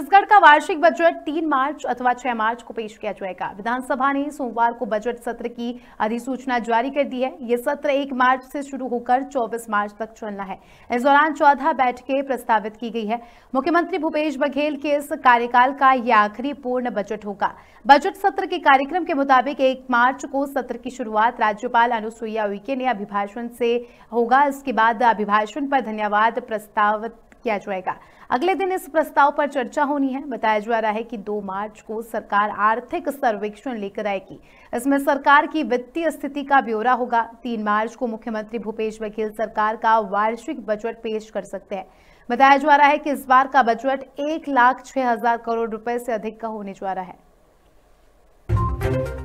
छत्तीसगढ़ का वार्षिक बजट तीन मार्च अथवा छह मार्च को पेश किया जाएगा विधानसभा ने सोमवार को बजट सत्र की अधिसूचना जारी कर दी है ये सत्र एक मार्च से शुरू होकर 24 मार्च तक चलना है इस दौरान चौदह बैठकें प्रस्तावित की गई है मुख्यमंत्री भूपेश बघेल के इस कार्यकाल का यह आखिरी पूर्ण बजट होगा बजट सत्र के कार्यक्रम के मुताबिक एक मार्च को सत्र की शुरुआत राज्यपाल अनुसुईया उइके ने अभिभाषण से होगा इसके बाद अभिभाषण पर धन्यवाद प्रस्तावित किया जाएगा अगले दिन इस प्रस्ताव पर चर्चा होनी है बताया जा रहा है कि 2 मार्च को सरकार आर्थिक सर्वेक्षण लेकर आएगी इसमें सरकार की वित्तीय स्थिति का ब्यौरा होगा तीन मार्च को मुख्यमंत्री भूपेश बघेल सरकार का वार्षिक बजट पेश कर सकते हैं बताया जा रहा है कि इस बार का बजट एक लाख छह हजार करोड़ रुपए से अधिक का होने जा रहा है